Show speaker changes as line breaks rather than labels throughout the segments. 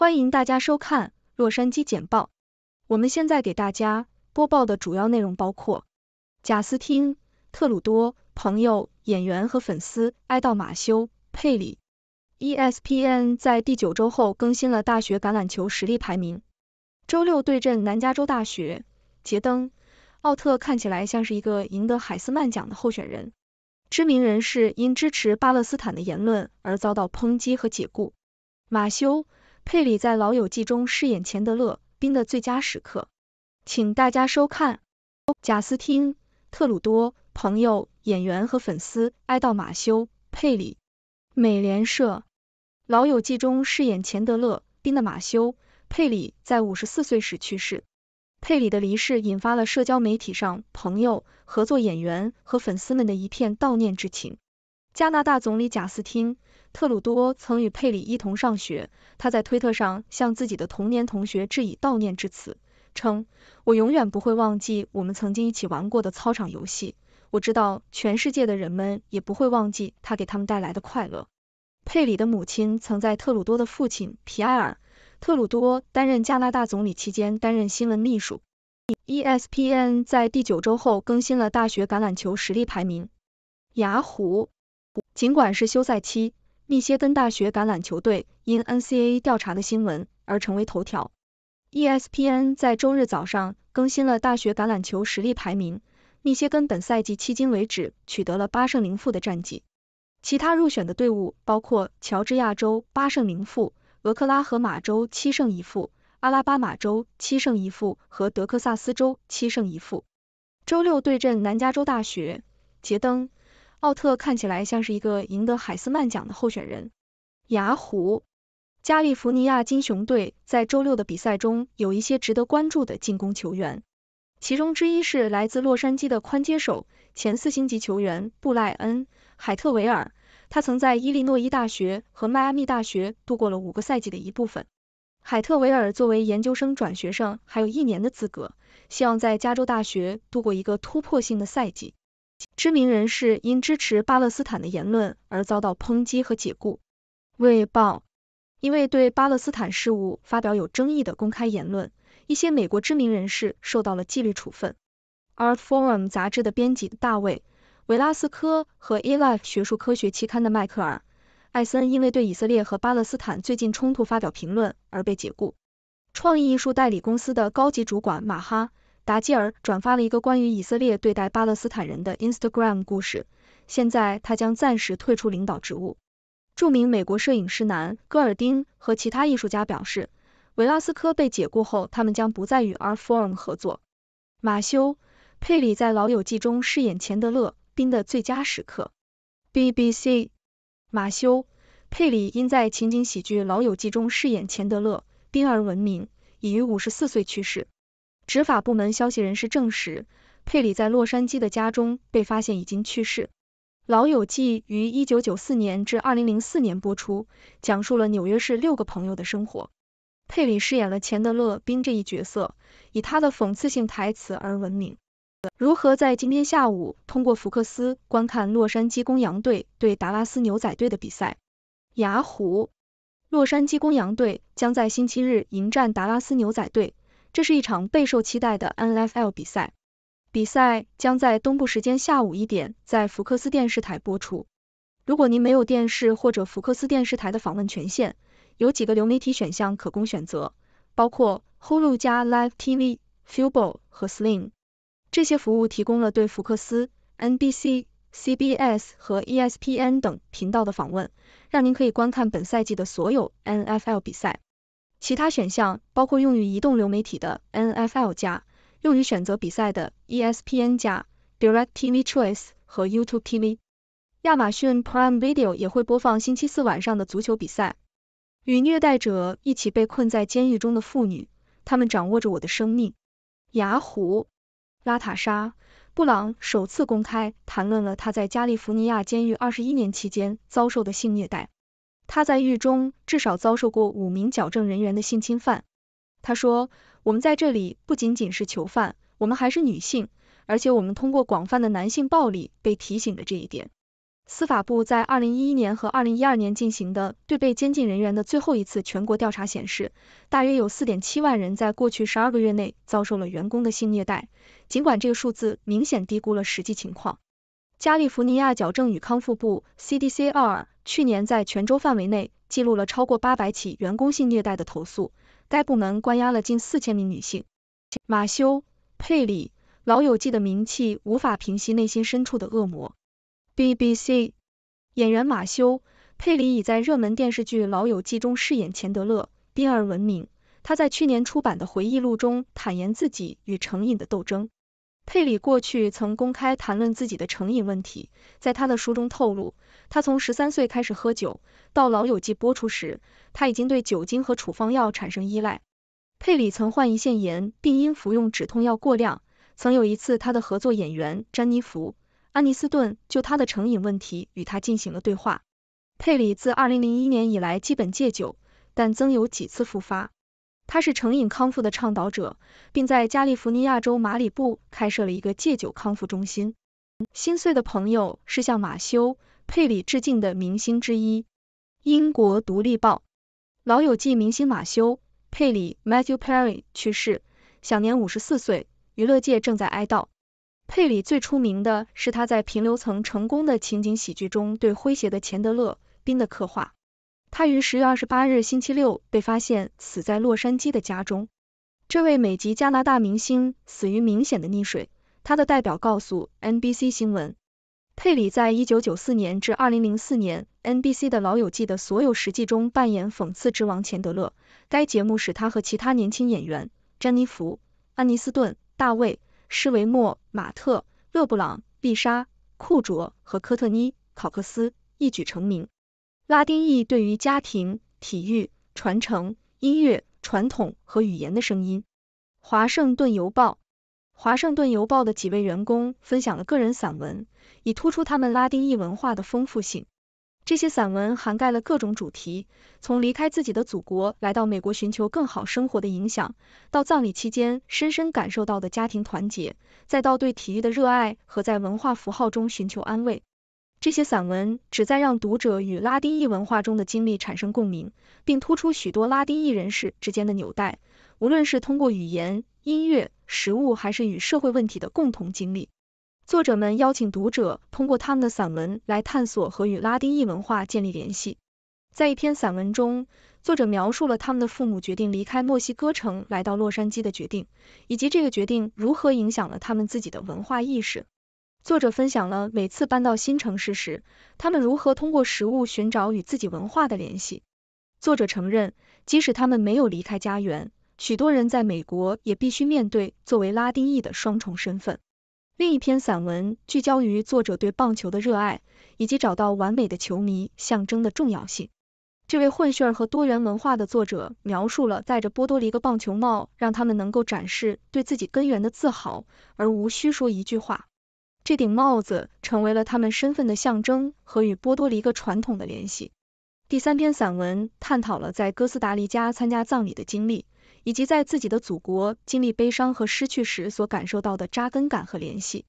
欢迎大家收看《洛杉矶简报》。我们现在给大家播报的主要内容包括：贾斯汀·特鲁多朋友、演员和粉丝哀悼马修·佩里。ESPN 在第九周后更新了大学橄榄球实力排名。周六对阵南加州大学，杰登·奥特看起来像是一个赢得海斯曼奖的候选人。知名人士因支持巴勒斯坦的言论而遭到抨击和解雇。马修。佩里在《老友记》中饰演钱德勒·宾的最佳时刻，请大家收看。贾斯汀·特鲁多朋友、演员和粉丝哀悼马修·佩里。美联社，《老友记》中饰演钱德勒·宾的马修·佩里在五十四岁时去世。佩里的离世引发了社交媒体上朋友、合作演员和粉丝们的一片悼念之情。加拿大总理贾斯汀·特鲁多曾与佩里一同上学，他在推特上向自己的童年同学致以悼念之词，称：“我永远不会忘记我们曾经一起玩过的操场游戏，我知道全世界的人们也不会忘记他给他们带来的快乐。”佩里的母亲曾在特鲁多的父亲皮埃尔·特鲁多担任加拿大总理期间担任新闻秘书。ESPN 在第九周后更新了大学橄榄球实力排名。雅虎。尽管是休赛期，密歇根大学橄榄球队因 NCAA 调查的新闻而成为头条。ESPN 在周日早上更新了大学橄榄球实力排名，密歇根本赛季迄今为止取得了八胜零负的战绩。其他入选的队伍包括乔治亚州八胜零负、俄克拉荷马州七胜一负、阿拉巴马州七胜一负和德克萨斯州七胜一负。周六对阵南加州大学，杰登。奥特看起来像是一个赢得海斯曼奖的候选人。雅虎，加利福尼亚金熊队在周六的比赛中有一些值得关注的进攻球员，其中之一是来自洛杉矶的宽接手前四星级球员布莱恩·海特维尔。他曾在伊利诺伊大学和迈阿密大学度过了五个赛季的一部分。海特维尔作为研究生转学生，还有一年的资格，希望在加州大学度过一个突破性的赛季。知名人士因支持巴勒斯坦的言论而遭到抨击和解雇。卫报：因为对巴勒斯坦事务发表有争议的公开言论，一些美国知名人士受到了纪律处分。Art Forum 杂志的编辑大卫·维拉斯科和《A Life》学术科学期刊的迈克尔·艾森因为对以色列和巴勒斯坦最近冲突发表评论而被解雇。创意艺术代理公司的高级主管马哈。达基尔转发了一个关于以色列对待巴勒斯坦人的 Instagram 故事。现在他将暂时退出领导职务。著名美国摄影师南戈尔丁和其他艺术家表示，维拉斯科被解雇后，他们将不再与 Art Form 合作。马修·佩里在《老友记》中饰演钱德勒·宾的最佳时刻。BBC。马修·佩里因在情景喜剧《老友记》中饰演钱德勒·宾而闻名，已于五十四岁去世。执法部门消息人士证实，佩里在洛杉矶的家中被发现已经去世。《老友记》于一九九四年至二零零四年播出，讲述了纽约市六个朋友的生活。佩里饰演了钱德勒·宾这一角色，以他的讽刺性台词而闻名。如何在今天下午通过福克斯观看洛杉矶公羊队对达拉斯牛仔队的比赛？雅虎。洛杉矶公羊队将在星期日迎战达拉斯牛仔队。这是一场备受期待的 NFL 比赛，比赛将在东部时间下午一点在福克斯电视台播出。如果您没有电视或者福克斯电视台的访问权限，有几个流媒体选项可供选择，包括 Hulu 加 Live TV、Fubo 和 Sling。这些服务提供了对福克斯、NBC、CBS 和 ESPN 等频道的访问，让您可以观看本赛季的所有 NFL 比赛。其他选项包括用于移动流媒体的 NFL 加，用于选择比赛的 ESPN 加，DirecTV Choice 和 YouTube TV。亚马逊 Prime Video 也会播放星期四晚上的足球比赛。与虐待者一起被困在监狱中的妇女，她们掌握着我的生命。雅虎，拉塔莎·布朗首次公开谈论了她在加利福尼亚监狱二十一年期间遭受的性虐待。他在狱中至少遭受过五名矫正人员的性侵犯。他说：“我们在这里不仅仅是囚犯，我们还是女性，而且我们通过广泛的男性暴力被提醒了这一点。”司法部在二零一一年和二零一二年进行的对被监禁人员的最后一次全国调查显示，大约有四点七万人在过去十二个月内遭受了员工的性虐待。尽管这个数字明显低估了实际情况，加利福尼亚矫正与康复部 （CDCR）。去年在泉州范围内记录了超过八百起员工性虐待的投诉，该部门关押了近四千名女性。马修·佩里《老友记》的名气无法平息内心深处的恶魔。BBC 演员马修·佩里已在热门电视剧《老友记》中饰演钱德勒，因而闻名。他在去年出版的回忆录中坦言自己与成瘾的斗争。佩里过去曾公开谈论自己的成瘾问题，在他的书中透露，他从十三岁开始喝酒，到《老友记》播出时，他已经对酒精和处方药产生依赖。佩里曾患胰腺炎，并因服用止痛药过量。曾有一次，他的合作演员詹妮弗·安妮斯顿就他的成瘾问题与他进行了对话。佩里自二零零一年以来基本戒酒，但曾有几次复发。他是成瘾康复的倡导者，并在加利福尼亚州马里布开设了一个戒酒康复中心。心碎的朋友是向马修·佩里致敬的明星之一。英国《独立报》：老友记明星马修·佩里 （Matthew Perry） 去世，享年五十四岁，娱乐界正在哀悼。佩里最出名的是他在《平流层》成功的情景喜剧中对诙谐的钱德勒·宾的刻画。他于十月二十八日星期六被发现死在洛杉矶的家中。这位美籍加拿大明星死于明显的溺水。他的代表告诉 NBC 新闻，佩里在一九九四年至二零零四年 NBC 的老友记的所有实际中扮演讽刺之王钱德勒。该节目使他和其他年轻演员詹妮弗、安妮斯顿、大卫、施维莫、马特、勒布朗、丽莎、库卓和科特妮·考克斯一举成名。拉丁裔对于家庭、体育、传承、音乐、传统和语言的声音。华盛顿邮报华盛顿邮报的几位员工分享了个人散文，以突出他们拉丁裔文化的丰富性。这些散文涵盖了各种主题，从离开自己的祖国来到美国寻求更好生活的影响，到葬礼期间深深感受到的家庭团结，再到对体育的热爱和在文化符号中寻求安慰。这些散文旨在让读者与拉丁裔文化中的经历产生共鸣，并突出许多拉丁裔人士之间的纽带，无论是通过语言、音乐、食物，还是与社会问题的共同经历。作者们邀请读者通过他们的散文来探索和与拉丁裔文化建立联系。在一篇散文中，作者描述了他们的父母决定离开墨西哥城来到洛杉矶的决定，以及这个决定如何影响了他们自己的文化意识。作者分享了每次搬到新城市时，他们如何通过食物寻找与自己文化的联系。作者承认，即使他们没有离开家园，许多人在美国也必须面对作为拉丁裔的双重身份。另一篇散文聚焦于作者对棒球的热爱，以及找到完美的球迷象征的重要性。这位混血儿和多元文化的作者描述了戴着波多黎各棒球帽，让他们能够展示对自己根源的自豪，而无需说一句话。这顶帽子成为了他们身份的象征和与波多黎各传统的联系。第三篇散文探讨了在哥斯达黎加参加葬礼的经历，以及在自己的祖国经历悲伤和失去时所感受到的扎根感和联系。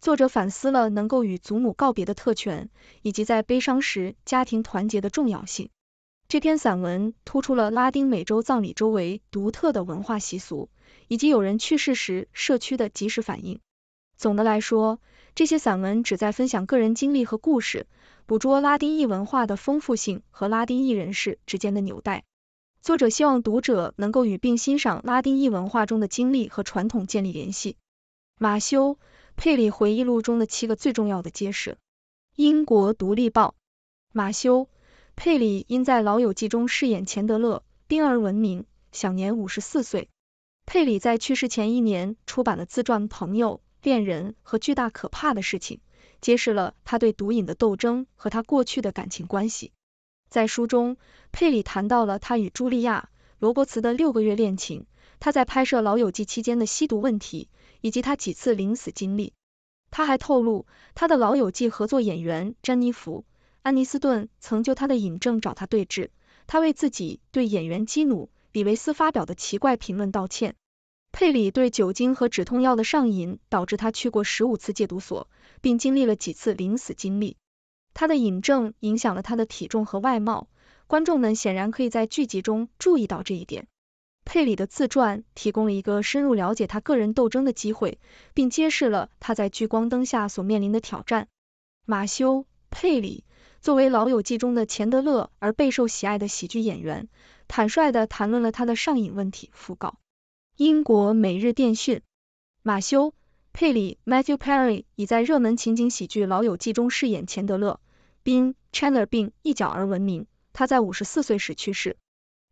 作者反思了能够与祖母告别的特权，以及在悲伤时家庭团结的重要性。这篇散文突出了拉丁美洲葬礼周围独特的文化习俗，以及有人去世时社区的及时反应。总的来说，这些散文旨在分享个人经历和故事，捕捉拉丁裔文化的丰富性和拉丁裔人士之间的纽带。作者希望读者能够与并欣赏拉丁裔文化中的经历和传统建立联系。马修·佩里回忆录中的七个最重要的揭示。英国独立报：马修·佩里因在《老友记》中饰演钱德勒·宾而闻名，享年五十四岁。佩里在去世前一年出版了自传《朋友》。恋人和巨大可怕的事情，揭示了他对毒瘾的斗争和他过去的感情关系。在书中，佩里谈到了他与茱莉亚·罗伯茨的六个月恋情，他在拍摄《老友记》期间的吸毒问题，以及他几次临死经历。他还透露，他的《老友记》合作演员詹妮弗·安妮斯顿曾就他的引证找他对峙，他为自己对演员基努·李维斯发表的奇怪评论道歉。佩里对酒精和止痛药的上瘾导致他去过十五次戒毒所，并经历了几次临死经历。他的瘾症影响了他的体重和外貌，观众们显然可以在剧集中注意到这一点。佩里的自传提供了一个深入了解他个人斗争的机会，并揭示了他在聚光灯下所面临的挑战。马修·佩里作为《老友记》中的钱德勒而备受喜爱的喜剧演员，坦率地谈论了他的上瘾问题。讣告。英国每日电讯，马修·佩里 （Matthew Perry） 已在热门情景喜剧《老友记》中饰演钱德勒·宾 （Chandler Bing） 一角而闻名。他在五十四岁时去世。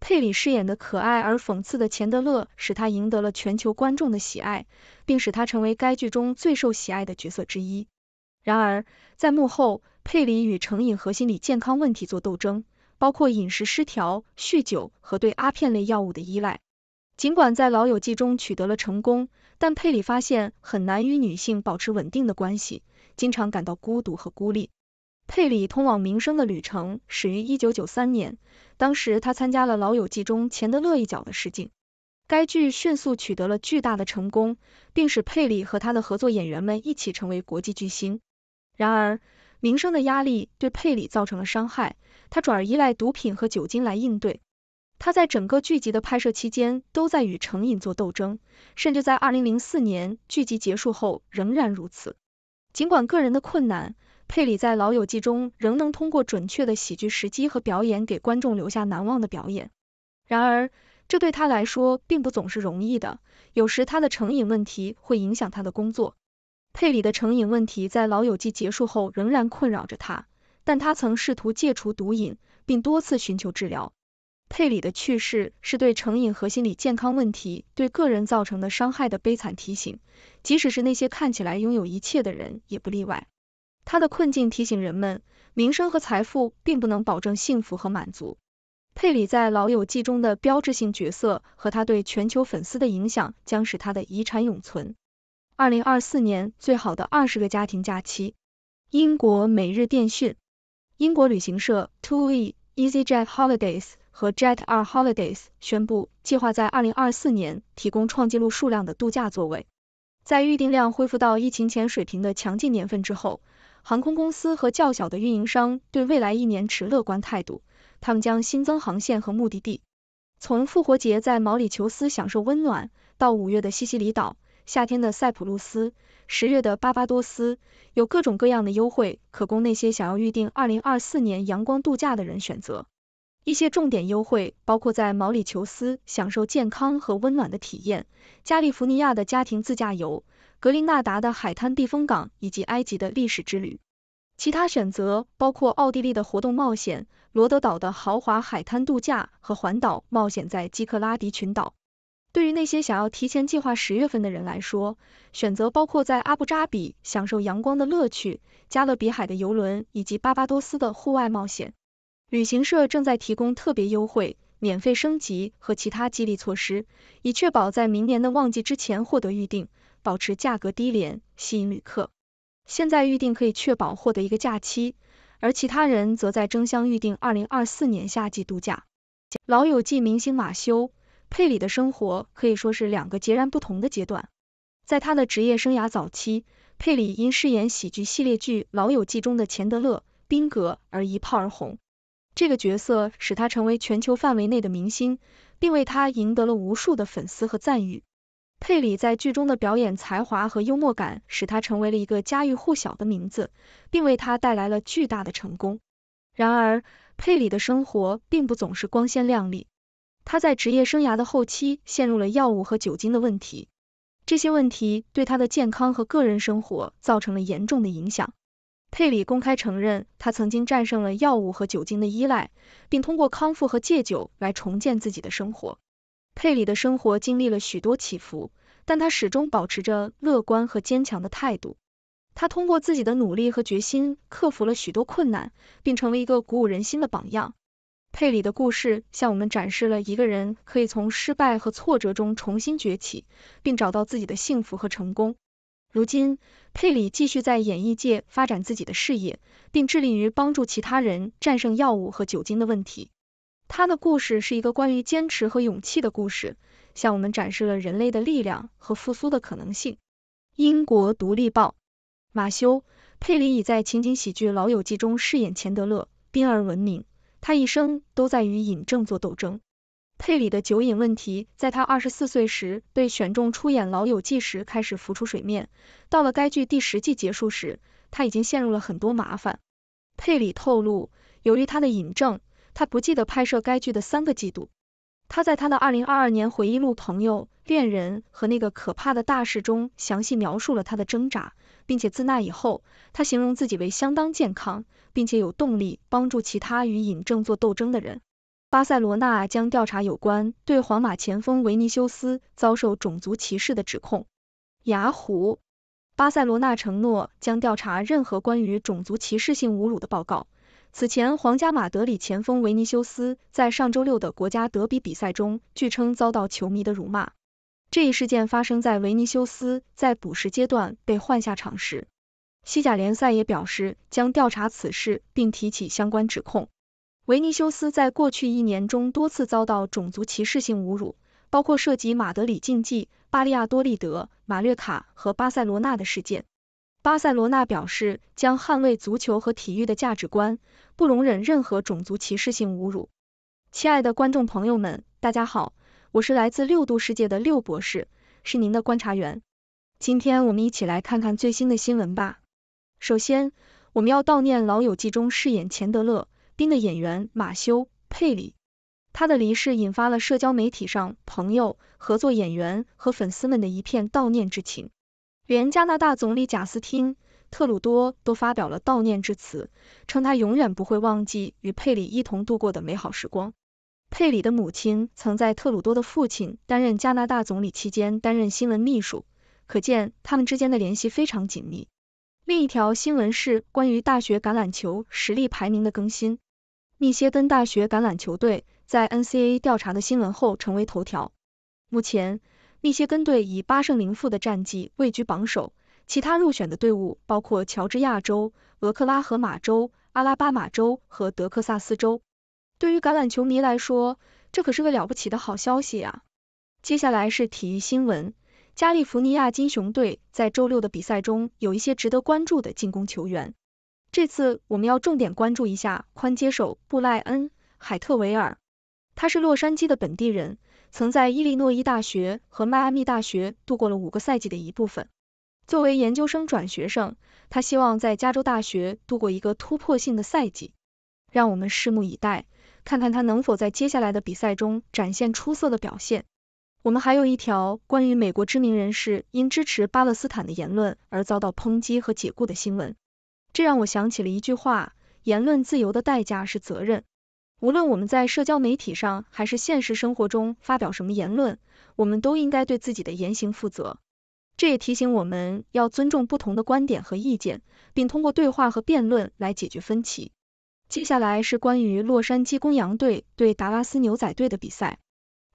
佩里饰演的可爱而讽刺的钱德勒使他赢得了全球观众的喜爱，并使他成为该剧中最受喜爱的角色之一。然而，在幕后，佩里与成瘾和心理健康问题作斗争，包括饮食失调、酗酒和对阿片类药物的依赖。尽管在《老友记》中取得了成功，但佩里发现很难与女性保持稳定的关系，经常感到孤独和孤立。佩里通往名声的旅程始于一九九三年，当时他参加了《老友记》中钱德勒一角的试镜。该剧迅速取得了巨大的成功，并使佩里和他的合作演员们一起成为国际巨星。然而，名声的压力对佩里造成了伤害，他转而依赖毒品和酒精来应对。他在整个剧集的拍摄期间都在与成瘾做斗争，甚至在二零零四年剧集结束后仍然如此。尽管个人的困难，佩里在《老友记》中仍能通过准确的喜剧时机和表演给观众留下难忘的表演。然而，这对他来说并不总是容易的。有时他的成瘾问题会影响他的工作。佩里的成瘾问题在《老友记》结束后仍然困扰着他，但他曾试图戒除毒瘾，并多次寻求治疗。佩里的去世是对成瘾和心理健康问题对个人造成的伤害的悲惨提醒，即使是那些看起来拥有一切的人也不例外。他的困境提醒人们，名声和财富并不能保证幸福和满足。佩里在《老友记》中的标志性角色和他对全球粉丝的影响将使他的遗产永存。二零二四年最好的二十个家庭假期，英国每日电讯，英国旅行社 Two Easy Jet Holidays。和 j e t r Holidays 宣布计划在二零二四年提供创纪录数量的度假座位。在预订量恢复到疫情前水平的强劲年份之后，航空公司和较小的运营商对未来一年持乐观态度。他们将新增航线和目的地，从复活节在毛里求斯享受温暖，到五月的西西里岛，夏天的塞浦路斯，十月的巴巴多斯，有各种各样的优惠可供那些想要预订二零二四年阳光度假的人选择。一些重点优惠包括在毛里求斯享受健康和温暖的体验，加利福尼亚的家庭自驾游，格林纳达的海滩避风港以及埃及的历史之旅。其他选择包括奥地利的活动冒险，罗德岛的豪华海滩度假和环岛冒险在基克拉迪群岛。对于那些想要提前计划十月份的人来说，选择包括在阿布扎比享受阳光的乐趣，加勒比海的游轮以及巴巴多斯的户外冒险。旅行社正在提供特别优惠、免费升级和其他激励措施，以确保在明年的旺季之前获得预订，保持价格低廉，吸引旅客。现在预订可以确保获得一个假期，而其他人则在争相预订二零二四年夏季度假。《老友记》明星马修·佩里的生活可以说是两个截然不同的阶段。在他的职业生涯早期，佩里因饰演喜剧系列剧《老友记》中的钱德勒·宾格而一炮而红。这个角色使他成为全球范围内的明星，并为他赢得了无数的粉丝和赞誉。佩里在剧中的表演才华和幽默感使他成为了一个家喻户晓的名字，并为他带来了巨大的成功。然而，佩里的生活并不总是光鲜亮丽。他在职业生涯的后期陷入了药物和酒精的问题，这些问题对他的健康和个人生活造成了严重的影响。佩里公开承认，他曾经战胜了药物和酒精的依赖，并通过康复和戒酒来重建自己的生活。佩里的生活经历了许多起伏，但他始终保持着乐观和坚强的态度。他通过自己的努力和决心，克服了许多困难，并成为一个鼓舞人心的榜样。佩里的故事向我们展示了一个人可以从失败和挫折中重新崛起，并找到自己的幸福和成功。如今，佩里继续在演艺界发展自己的事业，并致力于帮助其他人战胜药物和酒精的问题。他的故事是一个关于坚持和勇气的故事，向我们展示了人类的力量和复苏的可能性。英国独立报，马修·佩里已在情景喜剧《老友记》中饰演钱德勒·宾而闻名，他一生都在与瘾症做斗争。佩里的酒瘾问题，在他二十四岁时被选中出演《老友记》时开始浮出水面。到了该剧第十季结束时，他已经陷入了很多麻烦。佩里透露，由于他的瘾症，他不记得拍摄该剧的三个季度。他在他的二零二二年回忆录《朋友、恋人和那个可怕的大事》中详细描述了他的挣扎，并且自那以后，他形容自己为相当健康，并且有动力帮助其他与瘾症做斗争的人。巴塞罗那将调查有关对皇马前锋维尼修斯遭受种族歧视的指控。雅虎：巴塞罗那承诺将调查任何关于种族歧视性侮辱的报告。此前，皇家马德里前锋维尼修斯在上周六的国家德比比赛中，据称遭到球迷的辱骂。这一事件发生在维尼修斯在补时阶段被换下场时。西甲联赛也表示将调查此事，并提起相关指控。维尼修斯在过去一年中多次遭到种族歧视性侮辱，包括涉及马德里、竞技、巴利亚多利德、马略卡和巴塞罗那的事件。巴塞罗那表示将捍卫足球和体育的价值观，不容忍任何种族歧视性侮辱。亲爱的观众朋友们，大家好，我是来自六度世界的六博士，是您的观察员。今天我们一起来看看最新的新闻吧。首先，我们要悼念《老友记》中饰演钱德勒。丁的演员马修·佩里，他的离世引发了社交媒体上朋友、合作演员和粉丝们的一片悼念之情。连加拿大总理贾斯汀·特鲁多都发表了悼念之词，称他永远不会忘记与佩里一同度过的美好时光。佩里的母亲曾在特鲁多的父亲担任加拿大总理期间担任新闻秘书，可见他们之间的联系非常紧密。另一条新闻是关于大学橄榄球实力排名的更新。密歇根大学橄榄球队在 NCAA 调查的新闻后成为头条。目前，密歇根队以八胜零负的战绩位居榜首。其他入选的队伍包括乔治亚州、俄克拉荷马州、阿拉巴马州和德克萨斯州。对于橄榄球迷来说，这可是个了不起的好消息呀！接下来是体育新闻：加利福尼亚金熊队在周六的比赛中有一些值得关注的进攻球员。这次我们要重点关注一下宽接手布赖恩·海特维尔，他是洛杉矶的本地人，曾在伊利诺伊大学和迈阿密大学度过了五个赛季的一部分。作为研究生转学生，他希望在加州大学度过一个突破性的赛季。让我们拭目以待，看看他能否在接下来的比赛中展现出色的表现。我们还有一条关于美国知名人士因支持巴勒斯坦的言论而遭到抨击和解雇的新闻。这让我想起了一句话：言论自由的代价是责任。无论我们在社交媒体上还是现实生活中发表什么言论，我们都应该对自己的言行负责。这也提醒我们要尊重不同的观点和意见，并通过对话和辩论来解决分歧。接下来是关于洛杉矶公羊队对达拉斯牛仔队的比赛。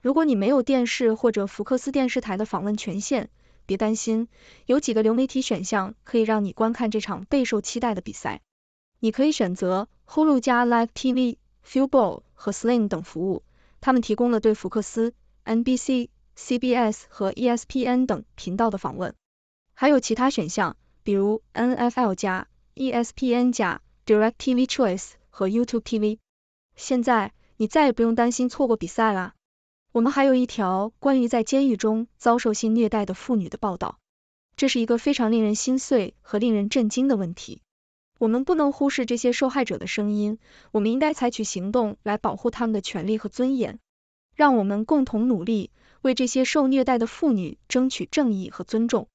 如果你没有电视或者福克斯电视台的访问权限，别担心，有几个流媒体选项可以让你观看这场备受期待的比赛。你可以选择 Hulu 加 Live TV、Fubo 和 Sling 等服务，它们提供了对福克斯、NBC、CBS 和 ESPN 等频道的访问。还有其他选项，比如 NFL 加、ESPN 加、DirecTV Choice 和 YouTube TV。现在你再也不用担心错过比赛啦！我们还有一条关于在监狱中遭受性虐待的妇女的报道，这是一个非常令人心碎和令人震惊的问题。我们不能忽视这些受害者的声音，我们应该采取行动来保护他们的权利和尊严。让我们共同努力，为这些受虐待的妇女争取正义和尊重。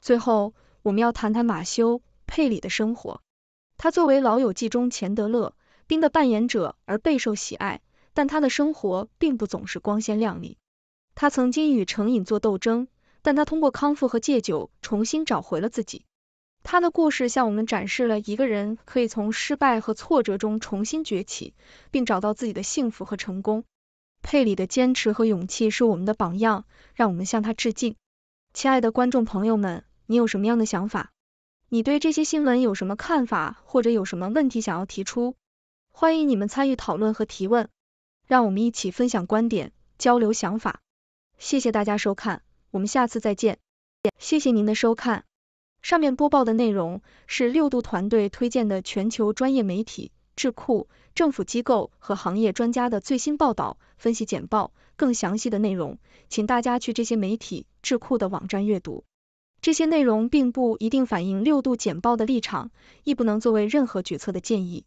最后，我们要谈谈马修·佩里的生活。他作为《老友记》中钱德勒·宾的扮演者而备受喜爱。但他的生活并不总是光鲜亮丽，他曾经与成瘾做斗争，但他通过康复和戒酒重新找回了自己。他的故事向我们展示了一个人可以从失败和挫折中重新崛起，并找到自己的幸福和成功。佩里的坚持和勇气是我们的榜样，让我们向他致敬。亲爱的观众朋友们，你有什么样的想法？你对这些新闻有什么看法，或者有什么问题想要提出？欢迎你们参与讨论和提问。让我们一起分享观点，交流想法。谢谢大家收看，我们下次再见。谢谢您的收看。上面播报的内容是六度团队推荐的全球专业媒体、智库、政府机构和行业专家的最新报道、分析简报。更详细的内容，请大家去这些媒体、智库的网站阅读。这些内容并不一定反映六度简报的立场，亦不能作为任何决策的建议。